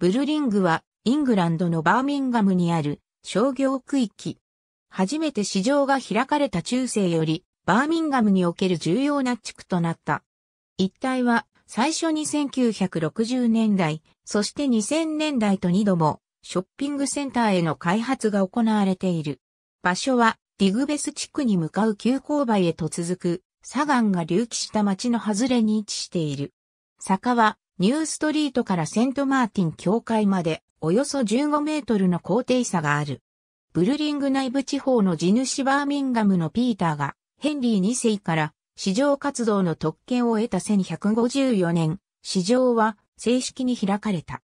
ブルリングは、イングランドのバーミンガムにある商業区域。初めて市場が開かれた中世より、バーミンガムにおける重要な地区となった。一帯は、最初に1960年代、そして2000年代と二度も、ショッピングセンターへの開発が行われている。場所は、ディグベス地区に向かう急勾配へと続く、砂岩が隆起した町の外れに位置している。坂は、ニューストリートからセントマーティン教会までおよそ15メートルの高低差がある。ブルリング内部地方の地主バーミンガムのピーターがヘンリー2世から市場活動の特権を得た1154年、市場は正式に開かれた。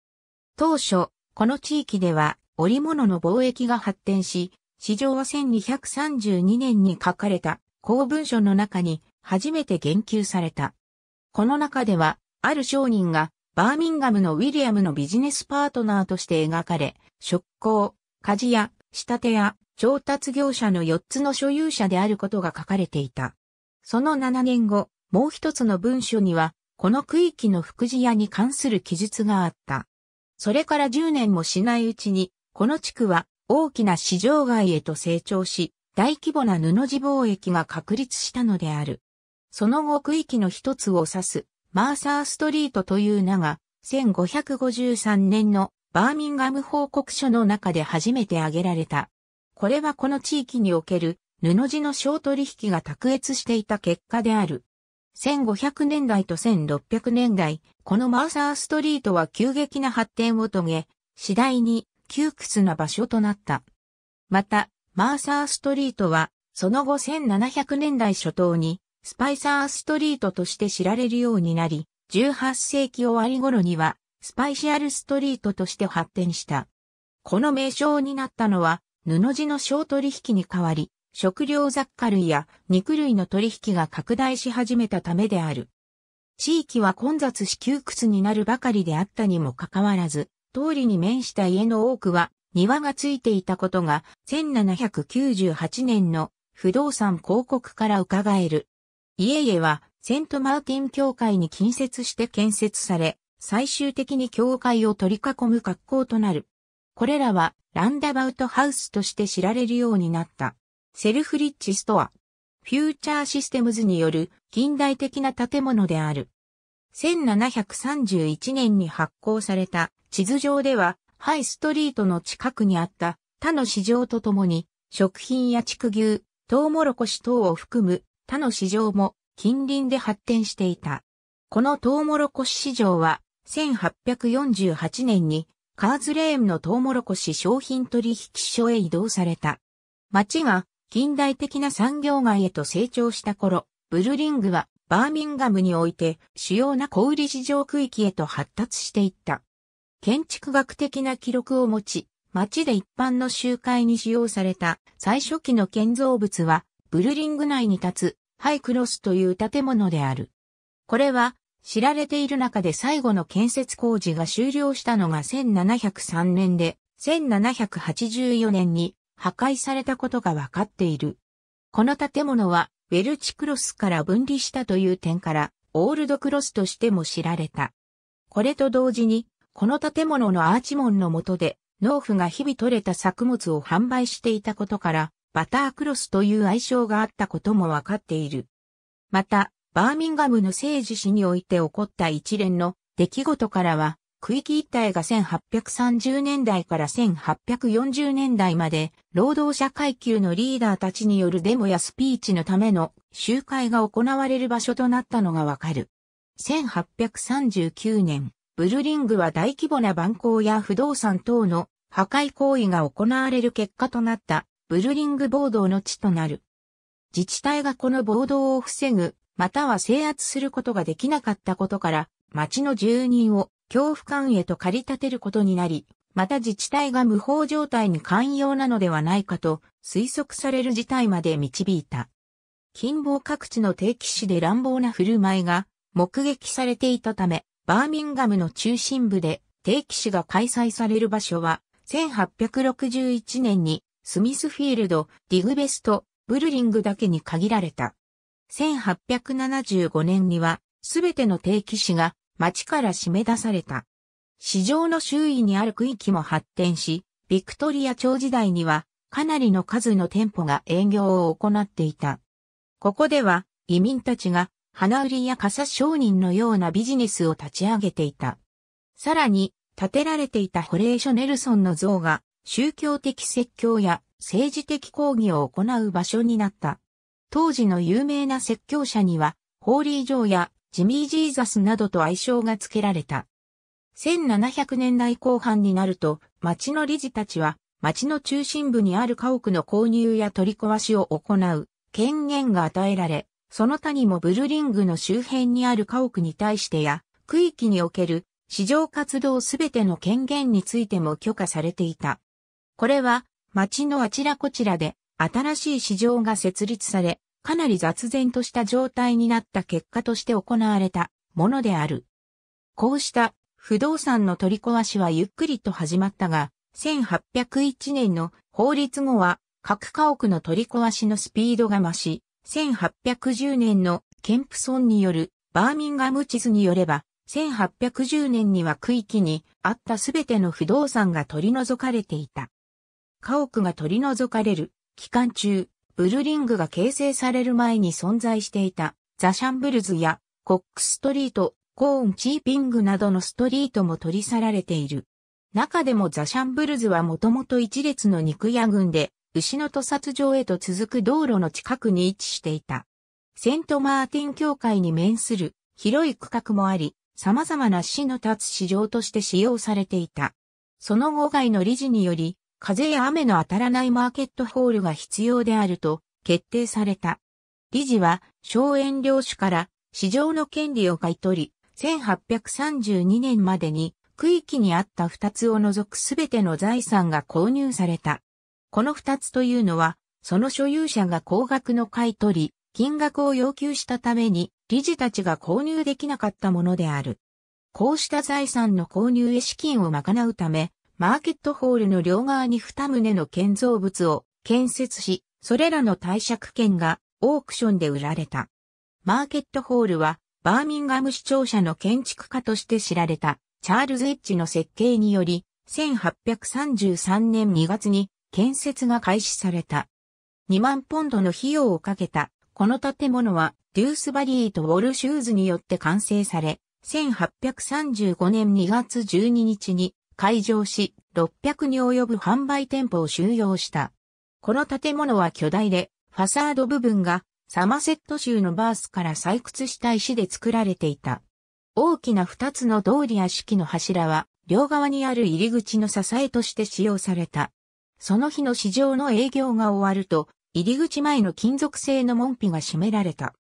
当初、この地域では織物の貿易が発展し、市場は1232年に書かれた公文書の中に初めて言及された。この中ではある商人が、バーミンガムのウィリアムのビジネスパートナーとして描かれ、職行、家事屋、仕立て屋、調達業者の4つの所有者であることが書かれていた。その7年後、もう一つの文書には、この区域の福祉屋に関する記述があった。それから10年もしないうちに、この地区は大きな市場外へと成長し、大規模な布地貿易が確立したのである。その後区域の一つを指すマーサーストリートという名が、1553年のバーミンガム報告書の中で初めて挙げられた。これはこの地域における布地の小取引が卓越していた結果である。1500年代と1600年代、このマーサーストリートは急激な発展を遂げ、次第に窮屈な場所となった。また、マーサーストリートは、その後1700年代初頭にスパイサーストリートとして知られるようになり、18世紀終わり頃には、スパイシアルストリートとして発展した。この名称になったのは、布地の小取引に代わり、食料雑貨類や肉類の取引が拡大し始めたためである。地域は混雑し窮屈になるばかりであったにもかかわらず、通りに面した家の多くは庭がついていたことが1798年の不動産広告から伺える。家々はセントマーティン教会に近接して建設され、最終的に教会を取り囲む格好となる。これらはランダバウトハウスとして知られるようになった。セルフリッチストア。フューチャーシステムズによる近代的な建物である。1731年に発行された地図上ではハイストリートの近くにあった他の市場とともに食品や畜牛、トウモロコシ等を含む他の市場も近隣で発展していた。このトウモロコシ市場は1848年にカーズレーンのトウモロコシ商品取引所へ移動された。町が近代的な産業街へと成長した頃、ブルリングはバーミンガムにおいて主要な小売市場区域へと発達していった。建築学的な記録を持ち、町で一般の集会に使用された最初期の建造物はブルリング内に立つハイクロスという建物である。これは、知られている中で最後の建設工事が終了したのが1703年で、1784年に破壊されたことがわかっている。この建物は、ウェルチクロスから分離したという点から、オールドクロスとしても知られた。これと同時に、この建物のアーチ門の下で、農夫が日々採れた作物を販売していたことから、バタークロスという愛称があったこともわかっている。また、バーミンガムの政治史において起こった一連の出来事からは、区域一帯が1830年代から1840年代まで、労働者階級のリーダーたちによるデモやスピーチのための集会が行われる場所となったのがわかる。1839年、ブルリングは大規模な蛮行や不動産等の破壊行為が行われる結果となったブルーリング暴動の地となる。自治体がこの暴動を防ぐ、または制圧することができなかったことから、町の住人を恐怖感へと駆り立てることになり、また自治体が無法状態に寛容なのではないかと推測される事態まで導いた。近傍各地の定期市で乱暴な振る舞いが目撃されていたため、バーミンガムの中心部で定期市が開催される場所は1861年にスミスフィールド、ディグベスト、ブルリングだけに限られた。1875年には、すべての定期市が町から締め出された。市場の周囲にある区域も発展し、ビクトリア朝時代には、かなりの数の店舗が営業を行っていた。ここでは、移民たちが、花売りや傘商人のようなビジネスを立ち上げていた。さらに、建てられていたホレーショ・ネルソンの像が、宗教的説教や政治的抗議を行う場所になった。当時の有名な説教者には、ホーリー・ジョーやジミー・ジーザスなどと愛称が付けられた。1700年代後半になると、町の理事たちは、町の中心部にある家屋の購入や取り壊しを行う権限が与えられ、その他にもブルリングの周辺にある家屋に対してや、区域における市場活動すべての権限についても許可されていた。これは町のあちらこちらで新しい市場が設立され、かなり雑然とした状態になった結果として行われたものである。こうした不動産の取り壊しはゆっくりと始まったが、1801年の法律後は各家屋の取り壊しのスピードが増し、1810年のケンプソンによるバーミンガム地図によれば、1810年には区域にあったすべての不動産が取り除かれていた。家屋が取り除かれる期間中、ブルリングが形成される前に存在していたザ・シャンブルズやコックストリート、コーン・チーピングなどのストリートも取り去られている。中でもザ・シャンブルズはもともと一列の肉屋群で、牛の屠殺場へと続く道路の近くに位置していた。セントマーティン教会に面する広い区画もあり、様々な市の立つ市場として使用されていた。その後外の理事により、風や雨の当たらないマーケットホールが必要であると決定された。理事は、荘園領主から市場の権利を買い取り、1832年までに区域にあった二つを除くすべての財産が購入された。この二つというのは、その所有者が高額の買い取り、金額を要求したために、理事たちが購入できなかったものである。こうした財産の購入へ資金を賄うため、マーケットホールの両側に二棟の建造物を建設し、それらの貸借権がオークションで売られた。マーケットホールは、バーミンガム市庁舎の建築家として知られた、チャールズ・エッジの設計により、1833年2月に建設が開始された。2万ポンドの費用をかけた、この建物は、デュースバリーとウォルシューズによって完成され、1835年2月12日に開場し、600に及ぶ販売店舗を収容した。この建物は巨大で、ファサード部分がサマセット州のバースから採掘した石で作られていた。大きな二つの通りや式の柱は、両側にある入り口の支えとして使用された。その日の市場の営業が終わると、入り口前の金属製の門扉が閉められた。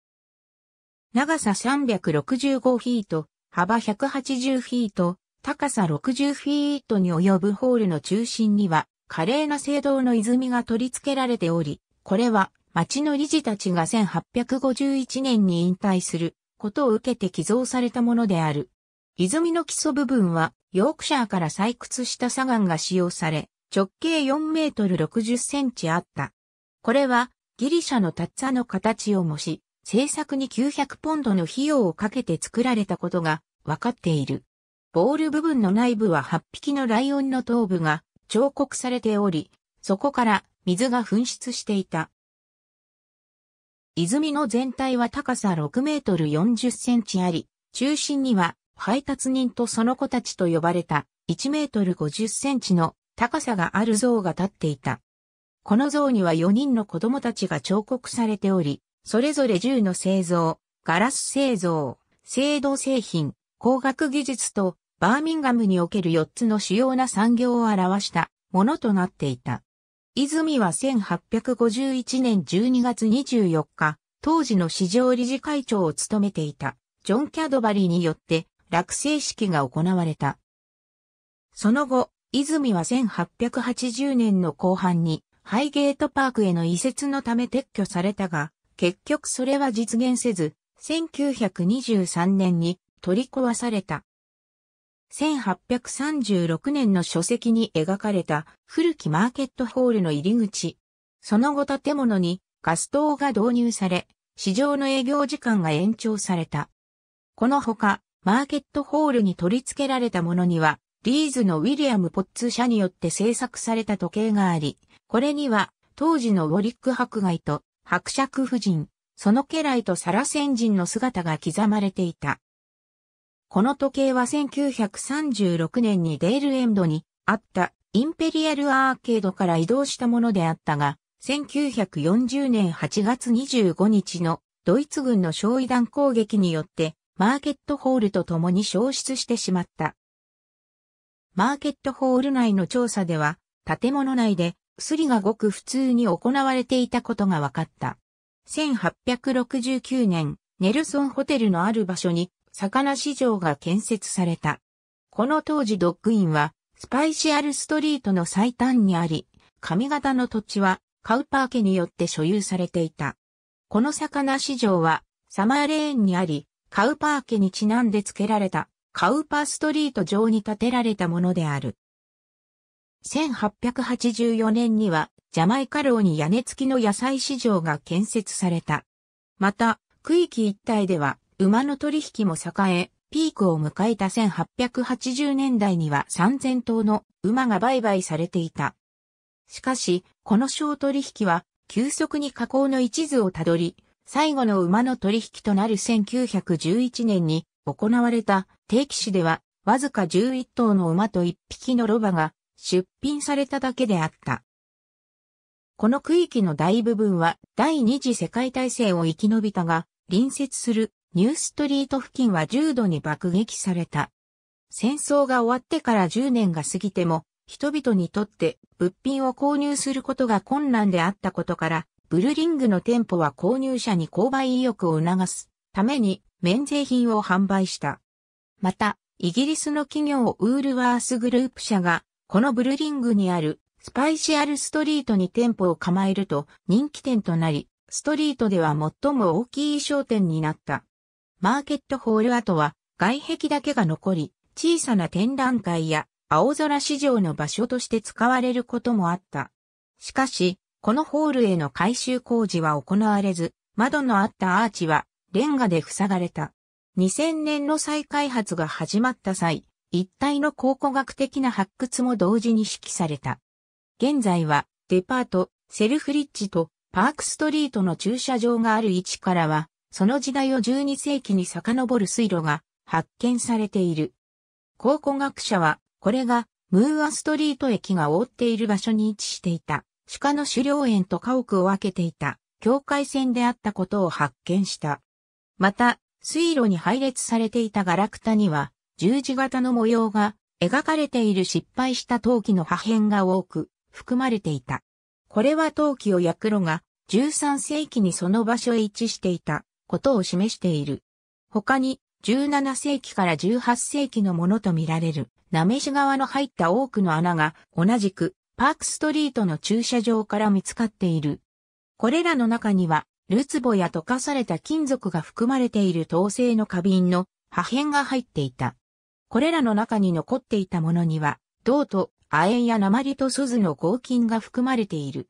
長さ365フィート、幅180フィート、高さ60フィートに及ぶホールの中心には、華麗な聖堂の泉が取り付けられており、これは町の理事たちが1851年に引退することを受けて寄贈されたものである。泉の基礎部分はヨークシャーから採掘した砂岩が使用され、直径4メートル60センチあった。これはギリシャのタッツァの形を模し、制作に900ポンドの費用をかけて作られたことが分かっている。ボール部分の内部は8匹のライオンの頭部が彫刻されており、そこから水が噴出していた。泉の全体は高さ6メートル40センチあり、中心には配達人とその子たちと呼ばれた1メートル50センチの高さがある像が立っていた。この像には4人の子供たちが彫刻されており、それぞれ銃の製造、ガラス製造、制銅製品、工学技術とバーミンガムにおける4つの主要な産業を表したものとなっていた。泉は1851年12月24日、当時の市場理事会長を務めていた、ジョン・キャドバリーによって、落成式が行われた。その後、泉は1880年の後半に、ハイゲートパークへの移設のため撤去されたが、結局それは実現せず、1923年に取り壊された。1836年の書籍に描かれた古きマーケットホールの入り口。その後建物にガス灯が導入され、市場の営業時間が延長された。このほか、マーケットホールに取り付けられたものには、リーズのウィリアム・ポッツ社によって制作された時計があり、これには当時のウォリック迫害と伯爵夫人、その家来とサラセン人の姿が刻まれていた。この時計は1936年にデールエンドにあったインペリアルアーケードから移動したものであったが、1940年8月25日のドイツ軍の焼夷弾攻撃によってマーケットホールと共に消失してしまった。マーケットホール内の調査では、建物内で薬がごく普通に行われていたことが分かった。1869年、ネルソンホテルのある場所に魚市場が建設された。この当時ドッグインは、スパイシアルストリートの最短にあり、上方の土地はカウパー家によって所有されていた。この魚市場はサマーレーンにあり、カウパー家にちなんで付けられたカウパーストリート上に建てられたものである。1884年にはジャマイカローに屋根付きの野菜市場が建設された。また、区域一帯では馬の取引も栄え、ピークを迎えた1880年代には3000頭の馬が売買されていた。しかし、この小取引は、急速に下降の一途をたどり、最後の馬の取引となる1911年に行われた定期誌では、わずか11頭の馬と1匹のロバが出品されただけであった。この区域の大部分は第二次世界大戦を生き延びたが、隣接するニューストリート付近は重度に爆撃された。戦争が終わってから10年が過ぎても、人々にとって物品を購入することが困難であったことから、ブルリングの店舗は購入者に購買意欲を促すために免税品を販売した。また、イギリスの企業ウールワースグループ社が、このブルリングにあるスパイシアルストリートに店舗を構えると人気店となり、ストリートでは最も大きい商店になった。マーケットホール跡は外壁だけが残り、小さな展覧会や青空市場の場所として使われることもあった。しかし、このホールへの改修工事は行われず、窓のあったアーチはレンガで塞がれた。2000年の再開発が始まった際、一帯の考古学的な発掘も同時に指揮された。現在はデパート、セルフリッジとパークストリートの駐車場がある位置からはその時代を12世紀に遡る水路が発見されている。考古学者は、これがムーアストリート駅が覆っている場所に位置していた、鹿の狩猟園と家屋を分けていた、境界線であったことを発見した。また、水路に配列されていたガラクタには、十字型の模様が描かれている失敗した陶器の破片が多く含まれていた。これは陶器を焼く炉が13世紀にその場所へ位置していたことを示している。他に、17世紀から18世紀のものとみられる、なめし川の入った多くの穴が、同じく、パークストリートの駐車場から見つかっている。これらの中には、ルツボや溶かされた金属が含まれている陶製の花瓶の破片が入っていた。これらの中に残っていたものには、銅と亜鉛や鉛と鈴の合金が含まれている。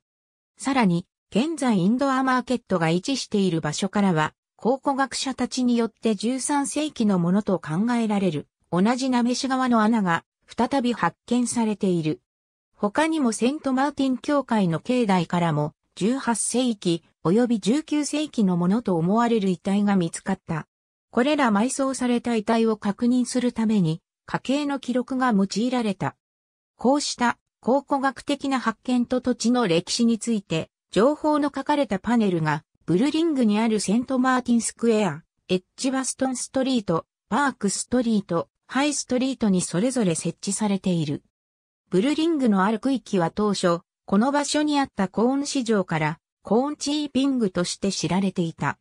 さらに、現在インドアマーケットが位置している場所からは、考古学者たちによって13世紀のものと考えられる、同じなめし川の穴が再び発見されている。他にもセントマーティン教会の境内からも18世紀及び19世紀のものと思われる遺体が見つかった。これら埋葬された遺体を確認するために家系の記録が用いられた。こうした考古学的な発見と土地の歴史について情報の書かれたパネルがブルリングにあるセントマーティンスクエア、エッジバストンストリート、パークストリート、ハイストリートにそれぞれ設置されている。ブルリングのある区域は当初、この場所にあったコーン市場から、コーンチーピングとして知られていた。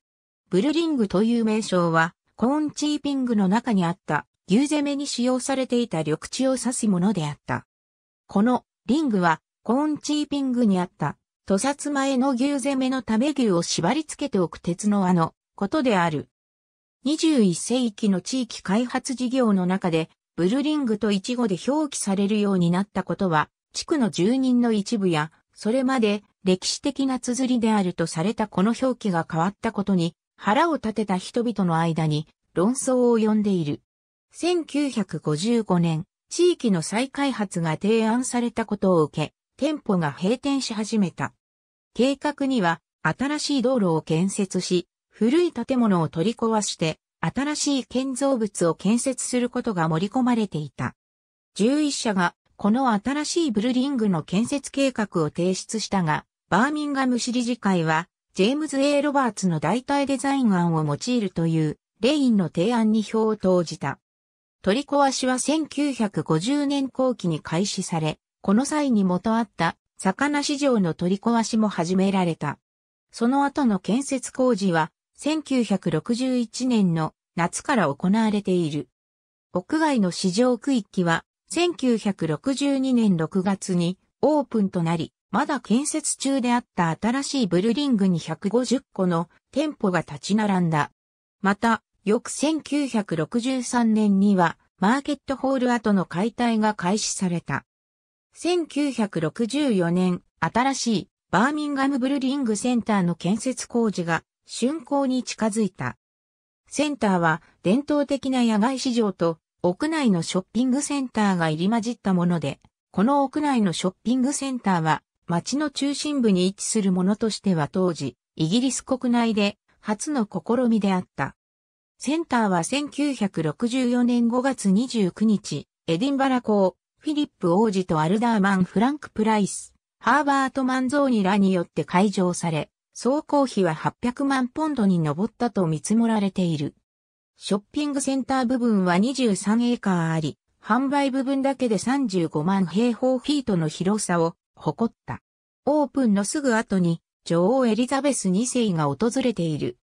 ブルリングという名称は、コーンチーピングの中にあった、牛攻めに使用されていた緑地を指すものであった。この、リングは、コーンチーピングにあった、屠殺前の牛攻めのため牛を縛り付けておく鉄の輪のことである。21世紀の地域開発事業の中で、ブルリングとイチゴで表記されるようになったことは、地区の住人の一部や、それまで歴史的な綴りであるとされたこの表記が変わったことに、腹を立てた人々の間に論争を呼んでいる。1955年、地域の再開発が提案されたことを受け、店舗が閉店し始めた。計画には新しい道路を建設し、古い建物を取り壊して、新しい建造物を建設することが盛り込まれていた。11社がこの新しいブルリングの建設計画を提出したが、バーミンガム市理事会は、ジェームズ・ A・ ロバーツの代替デザイン案を用いるという、レインの提案に票を投じた。取り壊しは1950年後期に開始され、この際に元あった魚市場の取り壊しも始められた。その後の建設工事は、1961年の夏から行われている。屋外の市場区域は、1962年6月にオープンとなり、まだ建設中であった新しいブルリングに150個の店舗が立ち並んだ。また、翌1963年には、マーケットホール跡の解体が開始された。1964年、新しいバーミンガムブルーリングセンターの建設工事が竣工に近づいた。センターは伝統的な野外市場と屋内のショッピングセンターが入り混じったもので、この屋内のショッピングセンターは街の中心部に位置するものとしては当時、イギリス国内で初の試みであった。センターは1964年5月29日、エディンバラ港フィリップ王子とアルダーマン・フランク・プライス、ハーバート・マンゾーニらによって会場され、総工費は800万ポンドに上ったと見積もられている。ショッピングセンター部分は23エーカーあり、販売部分だけで35万平方フィートの広さを誇った。オープンのすぐ後に女王エリザベス2世が訪れている。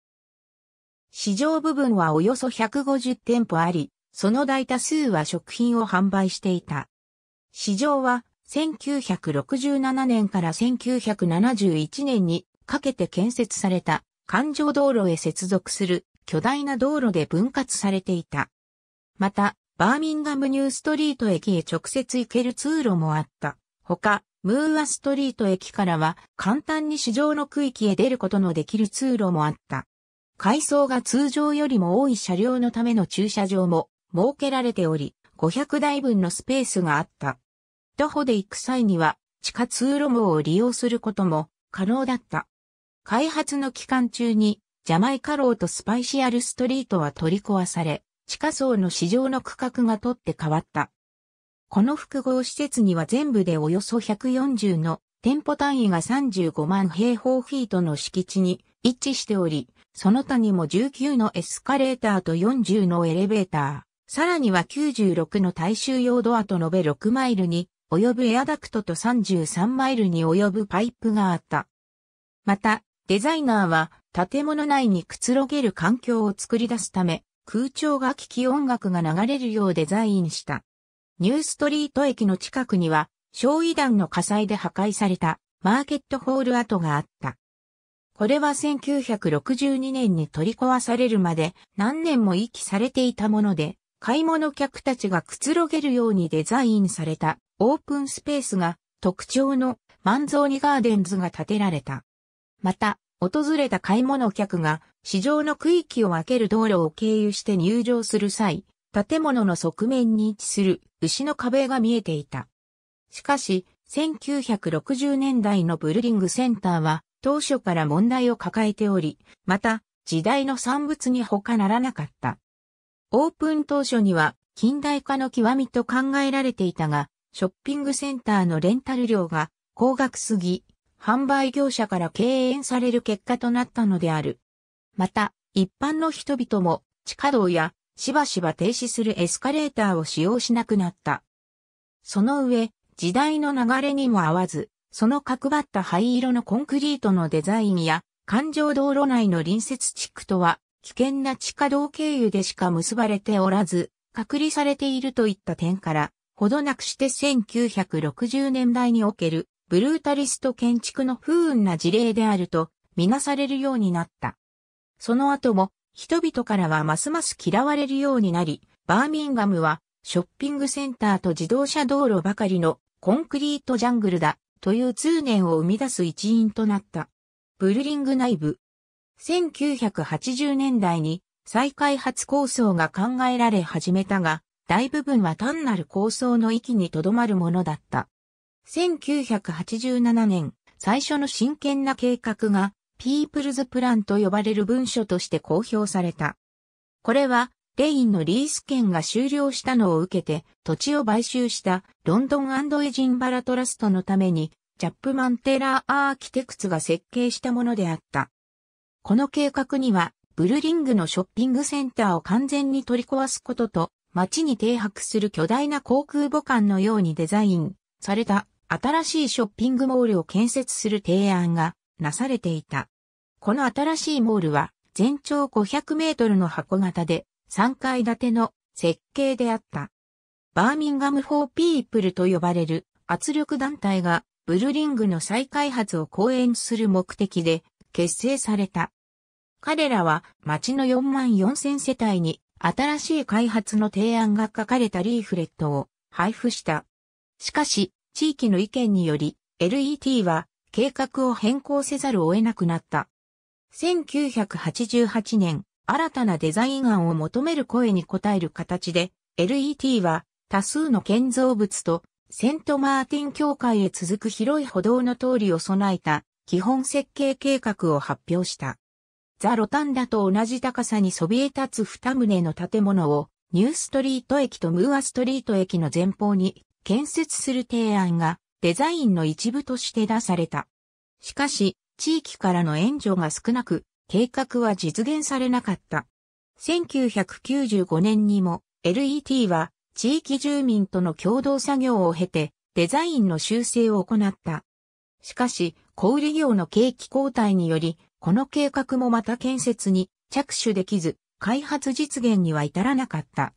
市場部分はおよそ150店舗あり、その大多数は食品を販売していた。市場は1967年から1971年にかけて建設された環状道路へ接続する巨大な道路で分割されていた。また、バーミンガムニューストリート駅へ直接行ける通路もあった。ほか、ムーアストリート駅からは簡単に市場の区域へ出ることのできる通路もあった。階層が通常よりも多い車両のための駐車場も設けられており、500台分のスペースがあった。徒歩で行く際には地下通路網を利用することも可能だった。開発の期間中にジャマイカローとスパイシアルストリートは取り壊され、地下層の市場の区画が取って変わった。この複合施設には全部でおよそ140の店舗単位が35万平方フィートの敷地に一致しており、その他にも19のエスカレーターと40のエレベーター。さらには96の大衆用ドアと延べ6マイルに及ぶエアダクトと33マイルに及ぶパイプがあった。また、デザイナーは建物内にくつろげる環境を作り出すため、空調が効き音楽が流れるようデザインした。ニューストリート駅の近くには、焼夷弾の火災で破壊されたマーケットホール跡があった。これは1962年に取り壊されるまで何年も遺棄されていたもので、買い物客たちがくつろげるようにデザインされたオープンスペースが特徴のマンゾーニガーデンズが建てられた。また、訪れた買い物客が市場の区域を分ける道路を経由して入場する際、建物の側面に位置する牛の壁が見えていた。しかし、1960年代のブルーリングセンターは当初から問題を抱えており、また時代の産物に他ならなかった。オープン当初には近代化の極みと考えられていたが、ショッピングセンターのレンタル料が高額すぎ、販売業者から敬遠される結果となったのである。また、一般の人々も地下道やしばしば停止するエスカレーターを使用しなくなった。その上、時代の流れにも合わず、その角張った灰色のコンクリートのデザインや、環状道路内の隣接地区とは危険な地下道経由でしか結ばれておらず、隔離されているといった点から、ほどなくして1960年代におけるブルータリスト建築の不運な事例であるとみなされるようになった。その後も人々からはますます嫌われるようになり、バーミンガムはショッピングセンターと自動車道路ばかりのコンクリートジャングルだという通念を生み出す一因となった。ブルリング内部、1980年代に再開発構想が考えられ始めたが、大部分は単なる構想の域にとどまるものだった。1987年、最初の真剣な計画が、ピープルズプランと呼ばれる文書として公表された。これは、レインのリース権が終了したのを受けて、土地を買収したロンドンエジンバラトラストのために、チャップマンテラーアーキテクツが設計したものであった。この計画には、ブルリングのショッピングセンターを完全に取り壊すことと、街に停泊する巨大な航空母艦のようにデザインされた新しいショッピングモールを建設する提案がなされていた。この新しいモールは全長500メートルの箱型で3階建ての設計であった。バーミンガム・フォー・ピープルと呼ばれる圧力団体がブルリングの再開発を講演する目的で結成された。彼らは町の4万4千世帯に新しい開発の提案が書かれたリーフレットを配布した。しかし、地域の意見により、LET は計画を変更せざるを得なくなった。1988年、新たなデザイン案を求める声に応える形で、LET は多数の建造物とセントマーティン教会へ続く広い歩道の通りを備えた基本設計計画を発表した。ザ・ロタンダと同じ高さにそびえ立つ二棟の建物をニューストリート駅とムーアストリート駅の前方に建設する提案がデザインの一部として出された。しかし、地域からの援助が少なく、計画は実現されなかった。1995年にも LET は地域住民との共同作業を経てデザインの修正を行った。しかし、小売業の景気後退により、この計画もまた建設に着手できず、開発実現には至らなかった。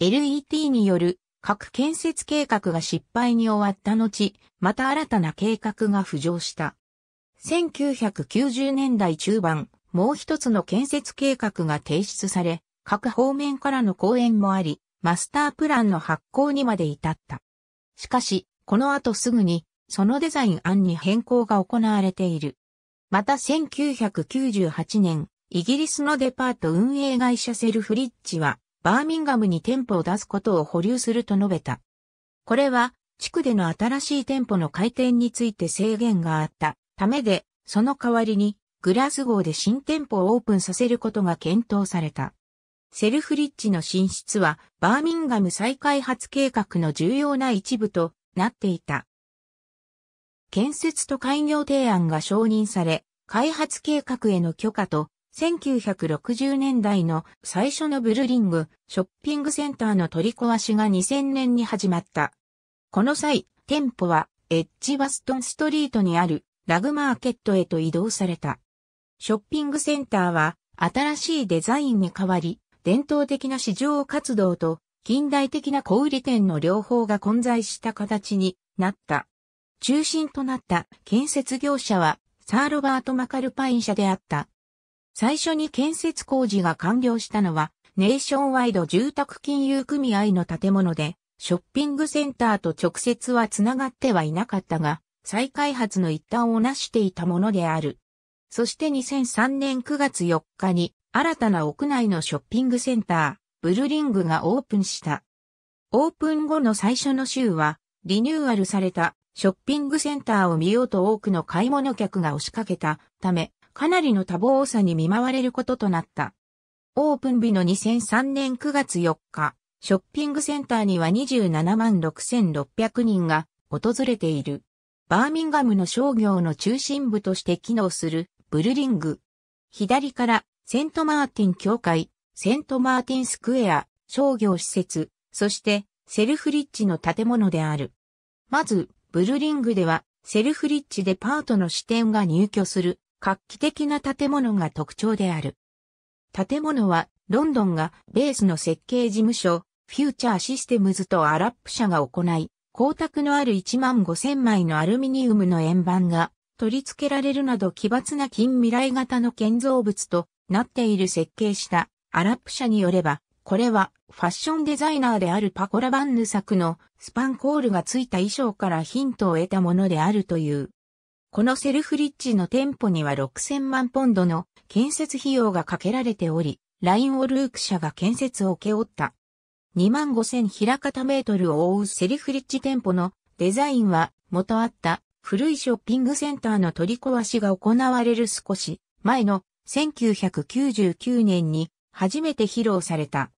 LET による各建設計画が失敗に終わった後、また新たな計画が浮上した。1990年代中盤、もう一つの建設計画が提出され、各方面からの講演もあり、マスタープランの発行にまで至った。しかし、この後すぐにそのデザイン案に変更が行われている。また1998年、イギリスのデパート運営会社セルフリッジは、バーミンガムに店舗を出すことを保留すると述べた。これは、地区での新しい店舗の開店について制限があったためで、その代わりに、グラス号で新店舗をオープンさせることが検討された。セルフリッジの進出は、バーミンガム再開発計画の重要な一部となっていた。建設と開業提案が承認され、開発計画への許可と、1960年代の最初のブルリングショッピングセンターの取り壊しが2000年に始まった。この際、店舗はエッジバストンストリートにあるラグマーケットへと移動された。ショッピングセンターは新しいデザインに変わり、伝統的な市場活動と近代的な小売店の両方が混在した形になった。中心となった建設業者はサー・ロバート・マカルパイン社であった。最初に建設工事が完了したのはネーションワイド住宅金融組合の建物でショッピングセンターと直接はつながってはいなかったが再開発の一端を成していたものである。そして2003年9月4日に新たな屋内のショッピングセンター、ブルリングがオープンした。オープン後の最初の週は、リニューアルされたショッピングセンターを見ようと多くの買い物客が押しかけたため、かなりの多忙さに見舞われることとなった。オープン日の2003年9月4日、ショッピングセンターには27万6600人が訪れている。バーミンガムの商業の中心部として機能するブルリング。左からセントマーティン教会、セントマーティンスクエア、商業施設、そしてセルフリッジの建物である。まず、ブルリングでは、セルフリッチデパートの支店が入居する、画期的な建物が特徴である。建物は、ロンドンがベースの設計事務所、フューチャーシステムズとアラップ社が行い、光沢のある1万5000枚のアルミニウムの円盤が取り付けられるなど奇抜な近未来型の建造物となっている設計したアラップ社によれば、これはファッションデザイナーであるパコラバンヌ作のスパンコールがついた衣装からヒントを得たものであるという。このセルフリッチの店舗には6000万ポンドの建設費用がかけられており、ラインオルーク社が建設を請け負った。25000平方メートルを覆うセルフリッチ店舗のデザインは元あった古いショッピングセンターの取り壊しが行われる少し前の1999年に初めて披露された。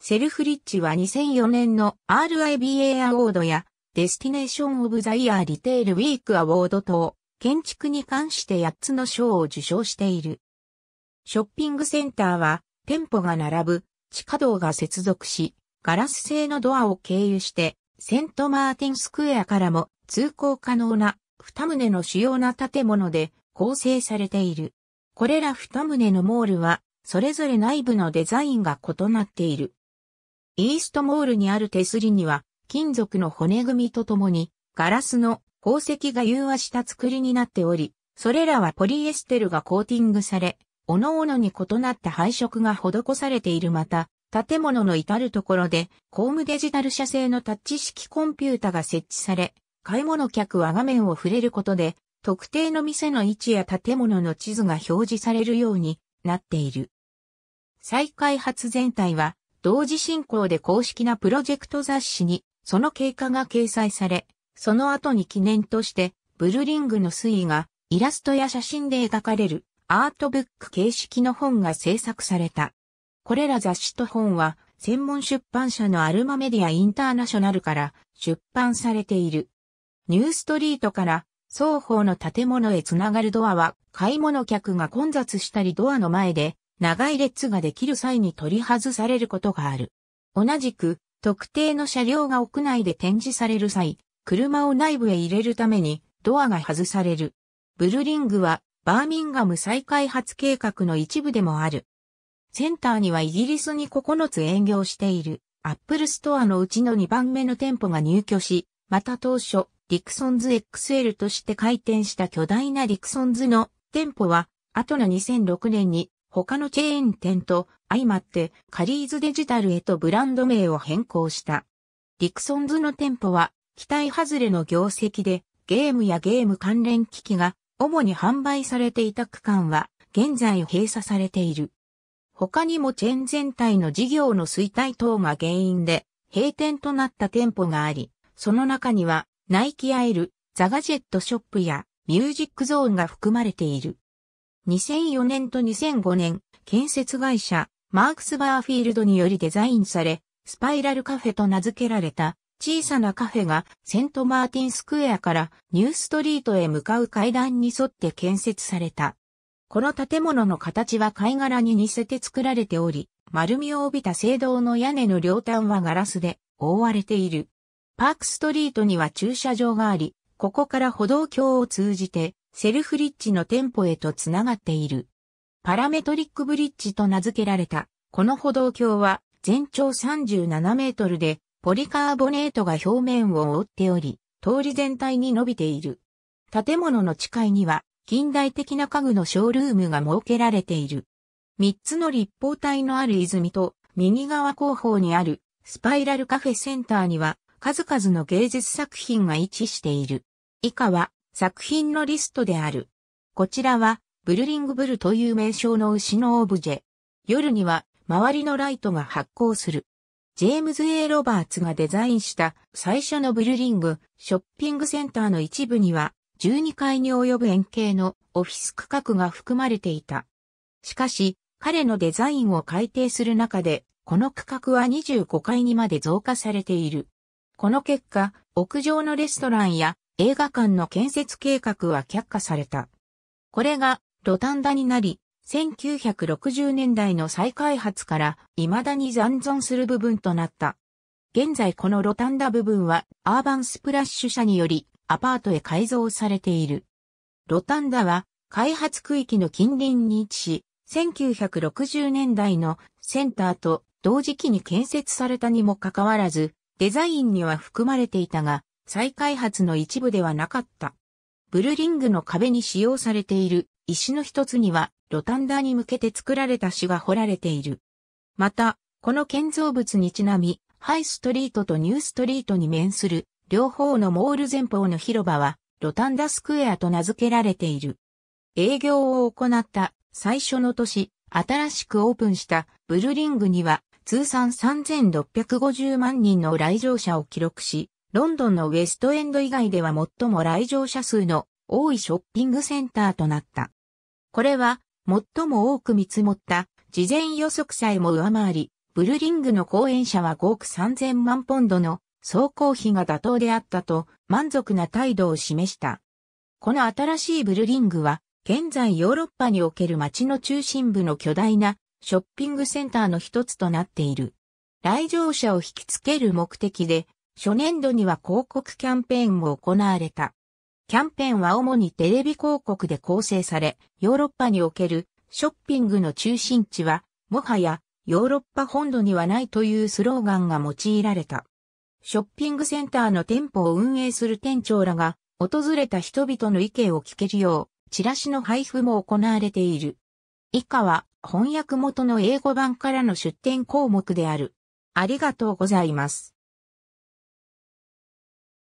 セルフリッチは2004年の RIBA アォードやデスティネーション・オブ・ザ・イヤー・リテール・ウィーク・アォード等、建築に関して8つの賞を受賞している。ショッピングセンターは店舗が並ぶ地下道が接続し、ガラス製のドアを経由してセントマーティンスクエアからも通行可能な二棟の主要な建物で構成されている。これら二棟のモールはそれぞれ内部のデザインが異なっている。イーストモールにある手すりには、金属の骨組みとともに、ガラスの鉱石が融和した作りになっており、それらはポリエステルがコーティングされ、各々に異なった配色が施されているまた、建物の至るところで、公ームデジタル社製のタッチ式コンピュータが設置され、買い物客は画面を触れることで、特定の店の位置や建物の地図が表示されるようになっている。再開発全体は、同時進行で公式なプロジェクト雑誌に、その経過が掲載され、その後に記念として、ブルリングの推移が、イラストや写真で描かれる、アートブック形式の本が制作された。これら雑誌と本は、専門出版社のアルマメディアインターナショナルから出版されている。ニューストリートから双方の建物へつながるドアは買い物客が混雑したりドアの前で長い列ができる際に取り外されることがある。同じく、特定の車両が屋内で展示される際、車を内部へ入れるためにドアが外される。ブルリングはバーミンガム再開発計画の一部でもある。センターにはイギリスに9つ営業しているアップルストアのうちの2番目の店舗が入居し、また当初、ディクソンズ XL として開店した巨大なディクソンズの店舗は、後の2006年に他のチェーン店と相まってカリーズデジタルへとブランド名を変更した。ディクソンズの店舗は期待外れの業績でゲームやゲーム関連機器が主に販売されていた区間は現在閉鎖されている。他にもチェーン全体の事業の衰退等が原因で閉店となった店舗があり、その中にはナイキアエル、ザガジェットショップやミュージックゾーンが含まれている。2004年と2005年、建設会社、マークス・バーフィールドによりデザインされ、スパイラルカフェと名付けられた小さなカフェがセントマーティンスクエアからニューストリートへ向かう階段に沿って建設された。この建物の形は貝殻に似せて作られており、丸みを帯びた青銅の屋根の両端はガラスで覆われている。パークストリートには駐車場があり、ここから歩道橋を通じてセルフリッジの店舗へとつながっている。パラメトリックブリッジと名付けられた、この歩道橋は全長37メートルで、ポリカーボネートが表面を覆っており、通り全体に伸びている。建物の地いには、近代的な家具のショールームが設けられている。三つの立方体のある泉と、右側後方にある、スパイラルカフェセンターには、数々の芸術作品が位置している。以下は、作品のリストである。こちらは、ブルリングブルという名称の牛のオブジェ。夜には、周りのライトが発光する。ジェームズ・ A・ ロバーツがデザインした最初のブルリングショッピングセンターの一部には12階に及ぶ円形のオフィス区画が含まれていた。しかし彼のデザインを改定する中でこの区画は25階にまで増加されている。この結果、屋上のレストランや映画館の建設計画は却下された。これがロタンダになり、1960年代の再開発から未だに残存する部分となった。現在このロタンダ部分はアーバンスプラッシュ社によりアパートへ改造されている。ロタンダは開発区域の近隣に位置し、1960年代のセンターと同時期に建設されたにもかかわらず、デザインには含まれていたが、再開発の一部ではなかった。ブルリングの壁に使用されている石の一つには、ロタンダーに向けて作られた詩が彫られている。また、この建造物にちなみ、ハイストリートとニューストリートに面する両方のモール前方の広場は、ロタンダスクエアと名付けられている。営業を行った最初の年、新しくオープンしたブルリングには通算3650万人の来場者を記録し、ロンドンのウェストエンド以外では最も来場者数の多いショッピングセンターとなった。これは最も多く見積もった事前予測さえも上回り、ブルリングの講演者は5億3000万ポンドの総工費が妥当であったと満足な態度を示した。この新しいブルリングは、現在ヨーロッパにおける街の中心部の巨大なショッピングセンターの一つとなっている。来場者を引きつける目的で初年度には広告キャンペーンも行われた。キャンペーンは主にテレビ広告で構成され、ヨーロッパにおけるショッピングの中心地は、もはやヨーロッパ本土にはないというスローガンが用いられた。ショッピングセンターの店舗を運営する店長らが、訪れた人々の意見を聞けるよう、チラシの配布も行われている。以下は翻訳元の英語版からの出展項目である。ありがとうございます。